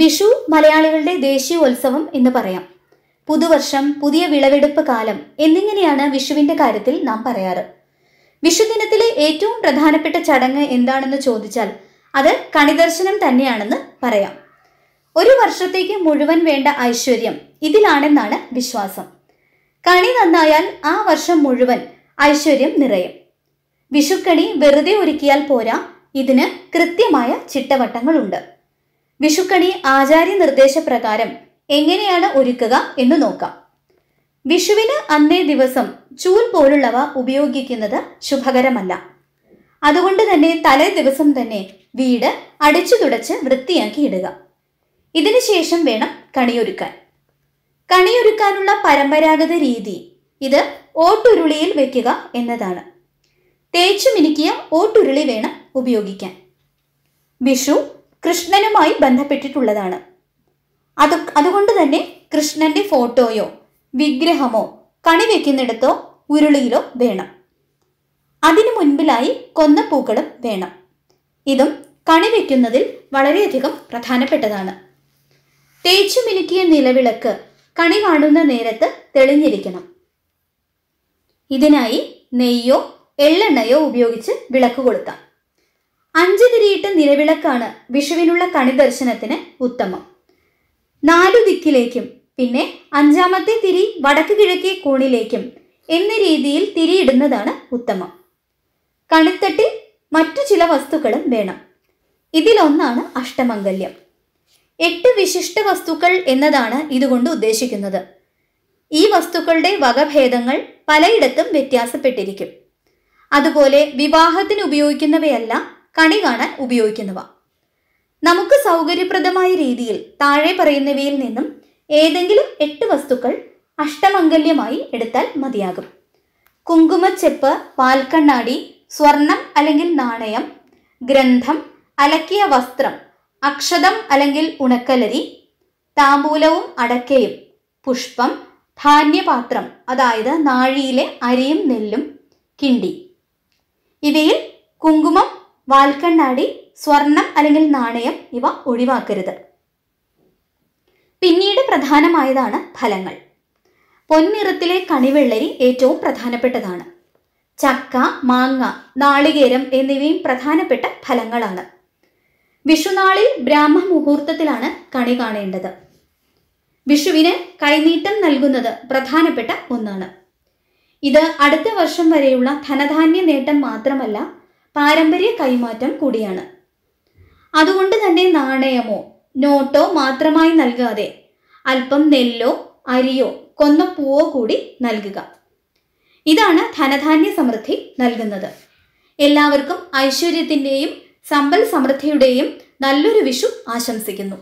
വിഷു മലയാളികളുടെ ദേശീയോത്സവം എന്ന് പറയാം പുതുവർഷം പുതിയ വിളവെടുപ്പ് കാലം എന്നിങ്ങനെയാണ് വിഷുവിന്റെ കാര്യത്തിൽ നാം പറയാറ് വിഷു ദിനത്തിലെ ഏറ്റവും പ്രധാനപ്പെട്ട ചടങ്ങ് എന്താണെന്ന് ചോദിച്ചാൽ അത് കണിദർശനം തന്നെയാണെന്ന് പറയാം ഒരു വർഷത്തേക്ക് മുഴുവൻ വേണ്ട ഐശ്വര്യം ഇതിലാണെന്നാണ് വിശ്വാസം കണി നന്നായാൽ ആ വർഷം മുഴുവൻ ഐശ്വര്യം നിറയും വിഷുക്കണി വെറുതെ ഒരുക്കിയാൽ പോരാ ഇതിന് കൃത്യമായ ചിട്ടവട്ടങ്ങളുണ്ട് വിഷുക്കണി ആചാര്യ നിർദ്ദേശപ്രകാരം എങ്ങനെയാണ് ഒരുക്കുക എന്ന് നോക്കാം വിഷുവിന് അന്നേ ദിവസം ചൂൽ പോലുള്ളവ ഉപയോഗിക്കുന്നത് ശുഭകരമല്ല അതുകൊണ്ട് തന്നെ തലേ ദിവസം തന്നെ വീട് അടച്ചു തുടച്ച് വൃത്തിയാക്കി ഇടുക ഇതിനുശേഷം വേണം കണിയൊരുക്കാൻ കണിയൊരുക്കാനുള്ള പരമ്പരാഗത രീതി ഇത് ഓട്ടുരുളിയിൽ വെക്കുക എന്നതാണ് തേച്ചു മിനുക്കിയ ഓട്ടുരുളി വേണം ഉപയോഗിക്കാൻ വിഷു കൃഷ്ണനുമായി ബന്ധപ്പെട്ടിട്ടുള്ളതാണ് അത് അതുകൊണ്ട് തന്നെ കൃഷ്ണന്റെ ഫോട്ടോയോ വിഗ്രഹമോ കണി വെക്കുന്നിടത്തോ ഉരുളിയിലോ വേണം അതിനു മുൻപിലായി കൊന്ന പൂക്കളും വേണം ഇതും കണിവെക്കുന്നതിൽ വളരെയധികം പ്രധാനപ്പെട്ടതാണ് തേച്ചു മിനുക്കിയ നിലവിളക്ക് കണി കാണുന്ന നേരത്ത് തെളിഞ്ഞിരിക്കണം ഇതിനായി നെയ്യോ എള്ളെണ്ണയോ ഉപയോഗിച്ച് വിളക്ക് കൊളുത്താം അഞ്ച് നിലവിളക്കാണ് വിഷുവിനുള്ള കണിദർശനത്തിന് ഉത്തമം നാലു ദിക്കിലേക്കും പിന്നെ അഞ്ചാമത്തെ തിരി വടക്ക് കിഴക്കേ കോണിലേക്കും എന്ന രീതിയിൽ തിരിയിടുന്നതാണ് ഉത്തമം കണിത്തട്ടിൽ മറ്റു ചില വസ്തുക്കളും വേണം ഇതിലൊന്നാണ് അഷ്ടമംഗല്യം എട്ട് വിശിഷ്ട വസ്തുക്കൾ എന്നതാണ് ഇതുകൊണ്ട് ഉദ്ദേശിക്കുന്നത് ഈ വസ്തുക്കളുടെ വകഭേദങ്ങൾ പലയിടത്തും വ്യത്യാസപ്പെട്ടിരിക്കും അതുപോലെ വിവാഹത്തിന് ഉപയോഗിക്കുന്നവയല്ല കണി കാണാൻ ഉപയോഗിക്കുന്നവ നമുക്ക് സൗകര്യപ്രദമായ രീതിയിൽ താഴെ പറയുന്നവയിൽ നിന്നും ഏതെങ്കിലും എട്ട് വസ്തുക്കൾ അഷ്ടമംഗല്യമായി എടുത്താൽ മതിയാകും കുങ്കുമച്ചെപ്പ് പാൽക്കണ്ണാടി സ്വർണം അല്ലെങ്കിൽ നാണയം ഗ്രന്ഥം അലക്കിയ വസ്ത്രം അക്ഷതം അല്ലെങ്കിൽ ഉണക്കലരി താമ്പൂലവും അടക്കയും പുഷ്പം ധാന്യപാത്രം അതായത് നാഴിയിലെ അരിയും നെല്ലും കിണ്ടി ഇവയിൽ കുങ്കുമം വാൽക്കണ്ണാടി സ്വർണം അല്ലെങ്കിൽ നാണയം ഇവ ഒഴിവാക്കരുത് പിന്നീട് പ്രധാനമായതാണ് ഫലങ്ങൾ പൊന്നിറത്തിലെ കണിവെള്ളരി ഏറ്റവും പ്രധാനപ്പെട്ടതാണ് ചക്ക മാങ്ങ നാളികേരം എന്നിവയും പ്രധാനപ്പെട്ട ഫലങ്ങളാണ് വിഷുനാളിൽ ബ്രാഹ്മ മുഹൂർത്തത്തിലാണ് കണി കാണേണ്ടത് വിഷുവിന് കൈനീട്ടം നൽകുന്നത് പ്രധാനപ്പെട്ട ഒന്നാണ് ഇത് അടുത്ത വർഷം വരെയുള്ള ധനധാന്യ നേട്ടം മാത്രമല്ല പാരമ്പര്യ കൈമാറ്റം കൂടിയാണ് അതുകൊണ്ട് തന്നെ നാണയമോ നോട്ടോ മാത്രമായി നൽകാതെ അല്പം നെല്ലോ അരിയോ കൊന്ന പൂവോ കൂടി നൽകുക ഇതാണ് ധനധാന്യ സമൃദ്ധി നൽകുന്നത് എല്ലാവർക്കും ഐശ്വര്യത്തിൻ്റെയും സമ്പൽ സമൃദ്ധിയുടെയും നല്ലൊരു വിഷു ആശംസിക്കുന്നു